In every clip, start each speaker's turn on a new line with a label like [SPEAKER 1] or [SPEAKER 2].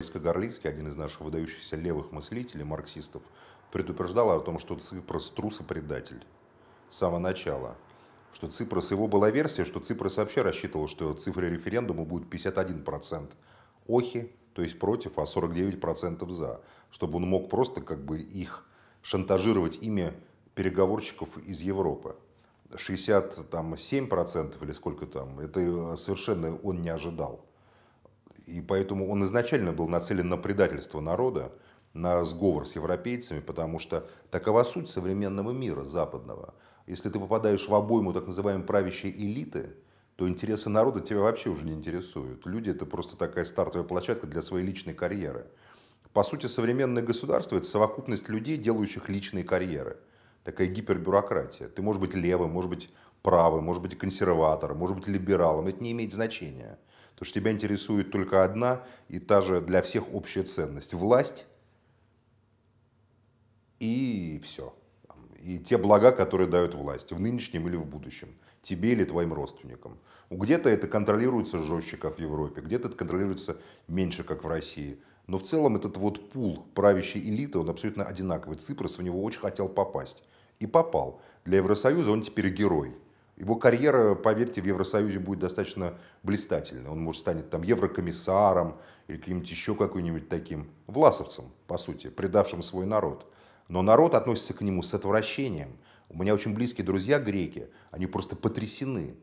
[SPEAKER 1] Бориско Горлицкий, один из наших выдающихся левых мыслителей, марксистов, предупреждал о том, что Ципрос трус и предатель с самого начала. Что Ципрос, его была версия, что Ципрос вообще рассчитывал, что цифры референдума будут 51% охи, то есть против, а 49% за, чтобы он мог просто как бы их шантажировать ими переговорщиков из Европы. 67% или сколько там, это э, совершенно он не ожидал. И поэтому он изначально был нацелен на предательство народа, на сговор с европейцами, потому что такова суть современного мира западного. Если ты попадаешь в обойму так называемой правящей элиты, то интересы народа тебя вообще уже не интересуют. Люди – это просто такая стартовая площадка для своей личной карьеры. По сути, современное государство – это совокупность людей, делающих личные карьеры. Такая гипербюрократия. Ты можешь быть левым, может быть правым, может быть консерватором, может быть либералом. Это не имеет значения. То что тебя интересует только одна и та же для всех общая ценность. Власть и все. И те блага, которые дают власть в нынешнем или в будущем, тебе или твоим родственникам. Где-то это контролируется жестче, как в Европе, где-то это контролируется меньше, как в России. Но в целом этот вот пул правящей элиты, он абсолютно одинаковый. Ципрос в него очень хотел попасть. И попал. Для Евросоюза он теперь герой. Его карьера, поверьте, в Евросоюзе будет достаточно блистательной. Он, может, станет там еврокомиссаром или каким-нибудь еще каким-нибудь таким власовцем, по сути, предавшим свой народ. Но народ относится к нему с отвращением. У меня очень близкие друзья греки, они просто потрясены.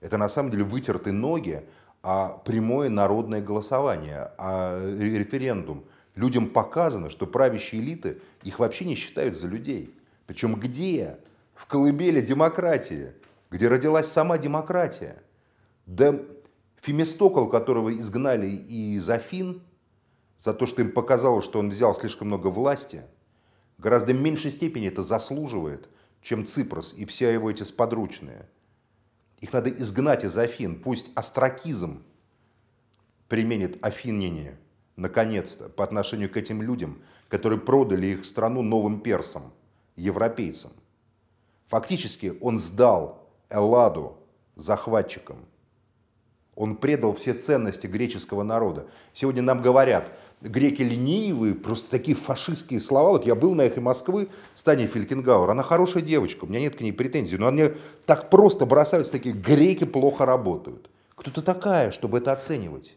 [SPEAKER 1] Это на самом деле вытерты ноги, а прямое народное голосование, а референдум. Людям показано, что правящие элиты их вообще не считают за людей. Причем где? В колыбели демократии где родилась сама демократия. Да Фемистокл, которого изгнали из Афин, за то, что им показалось, что он взял слишком много власти, гораздо меньшей степени это заслуживает, чем Ципрос и все его эти сподручные. Их надо изгнать из Афин, пусть астракизм применит афиняне, наконец-то, по отношению к этим людям, которые продали их страну новым персам, европейцам. Фактически он сдал Элладу, захватчиком. Он предал все ценности греческого народа. Сегодня нам говорят, греки ленивые, просто такие фашистские слова. Вот я был на их и Москвы с Таней Фелькингауэр. Она хорошая девочка, у меня нет к ней претензий. Но они так просто бросаются, такие греки плохо работают. Кто ты такая, чтобы это оценивать?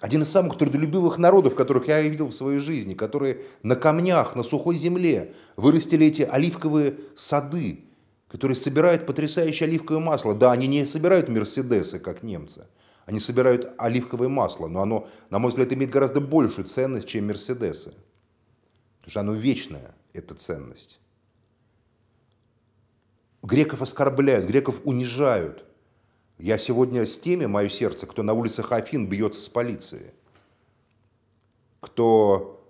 [SPEAKER 1] Один из самых трудолюбивых народов, которых я видел в своей жизни, которые на камнях, на сухой земле вырастили эти оливковые сады, которые собирают потрясающее оливковое масло. Да, они не собирают мерседесы, как немцы. Они собирают оливковое масло, но оно, на мой взгляд, имеет гораздо большую ценность, чем мерседесы. Потому что оно вечное, эта ценность. Греков оскорбляют, греков унижают. Я сегодня с теми, мое сердце, кто на улицах Афин бьется с полицией, кто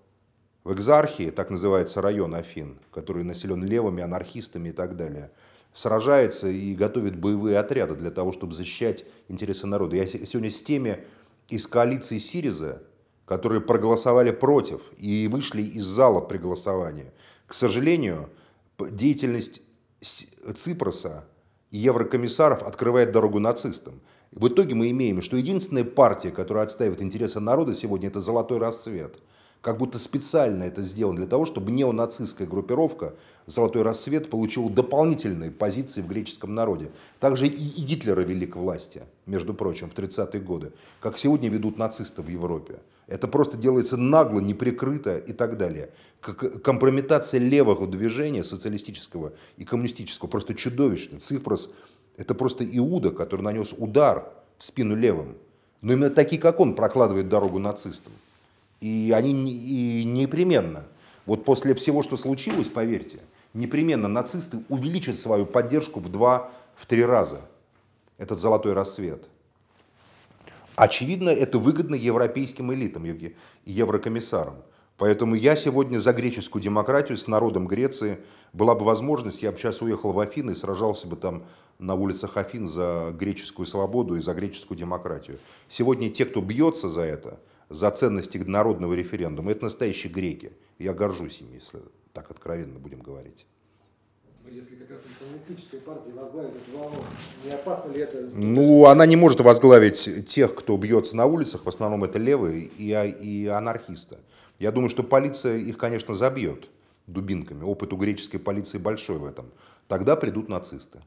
[SPEAKER 1] в Экзархии, так называется район Афин, который населен левыми, анархистами и так далее – сражается и готовит боевые отряды для того, чтобы защищать интересы народа. Я сегодня с теми из коалиции Сириза, которые проголосовали против и вышли из зала при голосовании. К сожалению, деятельность Ципроса и еврокомиссаров открывает дорогу нацистам. В итоге мы имеем, что единственная партия, которая отстаивает интересы народа сегодня, это «Золотой рассвет» как будто специально это сделано для того, чтобы неонацистская группировка «Золотой рассвет» получила дополнительные позиции в греческом народе. Также и Гитлера вели к власти, между прочим, в 30-е годы, как сегодня ведут нацисты в Европе. Это просто делается нагло, неприкрыто и так далее. Компрометация левого движения, социалистического и коммунистического, просто чудовищна. Цифрос – это просто Иуда, который нанес удар в спину левым. Но именно такие, как он, прокладывает дорогу нацистам. И они и непременно, вот после всего, что случилось, поверьте, непременно нацисты увеличат свою поддержку в два, в три раза. Этот золотой рассвет. Очевидно, это выгодно европейским элитам и еврокомиссарам. Поэтому я сегодня за греческую демократию с народом Греции. Была бы возможность, я бы сейчас уехал в Афины и сражался бы там на улицах Афин за греческую свободу и за греческую демократию. Сегодня те, кто бьется за это, за ценности народного референдума. Это настоящие греки. Я горжусь ими, если так откровенно будем говорить. Ну, если как раз партия возглавит эту волну, не опасно ли это? Ну, она не может возглавить тех, кто бьется на улицах, в основном это левые и, и анархисты. Я думаю, что полиция их, конечно, забьет дубинками. Опыт у греческой полиции большой в этом. Тогда придут нацисты.